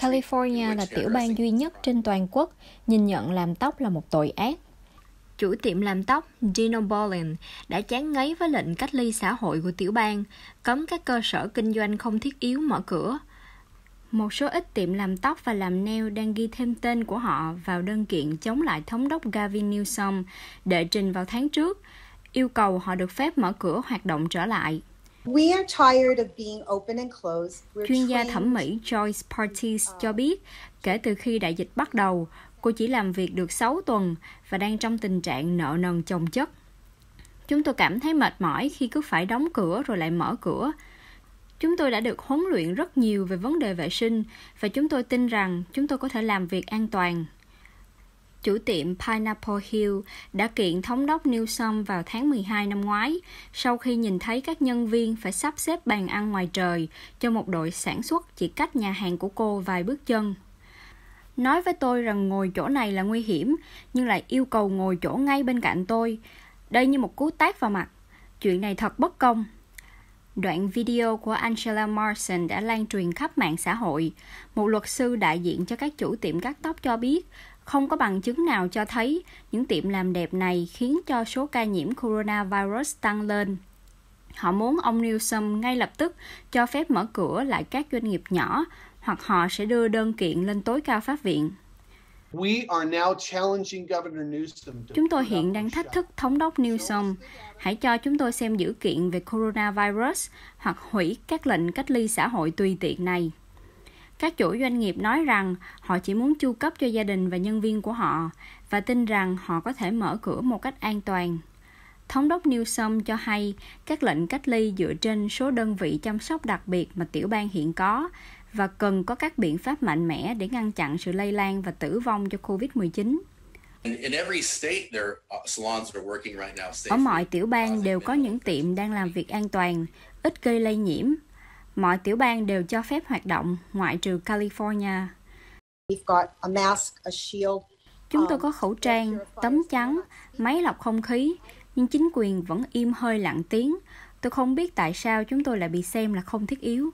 California là tiểu bang duy nhất trên toàn quốc nhìn nhận làm tóc là một tội ác. Chủ tiệm làm tóc Gino Bolin đã chán ngấy với lệnh cách ly xã hội của tiểu bang, cấm các cơ sở kinh doanh không thiết yếu mở cửa. Một số ít tiệm làm tóc và làm nail đang ghi thêm tên của họ vào đơn kiện chống lại thống đốc Gavin Newsom đệ trình vào tháng trước, yêu cầu họ được phép mở cửa hoạt động trở lại. Chuyên gia thẩm mỹ Joyce Partis uh, cho biết, kể từ khi đại dịch bắt đầu, cô chỉ làm việc được 6 tuần và đang trong tình trạng nợ nần chồng chất. Chúng tôi cảm thấy mệt mỏi khi cứ phải đóng cửa rồi lại mở cửa. Chúng tôi đã được huấn luyện rất nhiều về vấn đề vệ sinh và chúng tôi tin rằng chúng tôi có thể làm việc an toàn chủ tiệm Pineapple Hill đã kiện thống đốc Newsom vào tháng 12 năm ngoái sau khi nhìn thấy các nhân viên phải sắp xếp bàn ăn ngoài trời cho một đội sản xuất chỉ cách nhà hàng của cô vài bước chân. Nói với tôi rằng ngồi chỗ này là nguy hiểm, nhưng lại yêu cầu ngồi chỗ ngay bên cạnh tôi. Đây như một cú tát vào mặt. Chuyện này thật bất công, Đoạn video của Angela Morrison đã lan truyền khắp mạng xã hội. Một luật sư đại diện cho các chủ tiệm cắt tóc cho biết, không có bằng chứng nào cho thấy những tiệm làm đẹp này khiến cho số ca nhiễm coronavirus tăng lên. Họ muốn ông Newsom ngay lập tức cho phép mở cửa lại các doanh nghiệp nhỏ hoặc họ sẽ đưa đơn kiện lên tối cao pháp viện. Chúng tôi hiện đang thách thức Thống đốc Newsom. Hãy cho chúng tôi xem dữ kiện về coronavirus hoặc hủy các lệnh cách ly xã hội tùy tiện này. Các chủ doanh nghiệp nói rằng họ chỉ muốn chu cấp cho gia đình và nhân viên của họ và tin rằng họ có thể mở cửa một cách an toàn. Thống đốc Newsom cho hay các lệnh cách ly dựa trên số đơn vị chăm sóc đặc biệt mà tiểu bang hiện có và cần có các biện pháp mạnh mẽ để ngăn chặn sự lây lan và tử vong cho COVID-19. Uh, Ở mọi tiểu bang đều có những tiệm đang làm việc an toàn, ít gây lây nhiễm Mọi tiểu bang đều cho phép hoạt động, ngoại trừ California. Chúng tôi um, có khẩu trang, tấm chắn, máy lọc không khí, nhưng chính quyền vẫn im hơi lặng tiếng. Tôi không biết tại sao chúng tôi lại bị xem là không thiết yếu.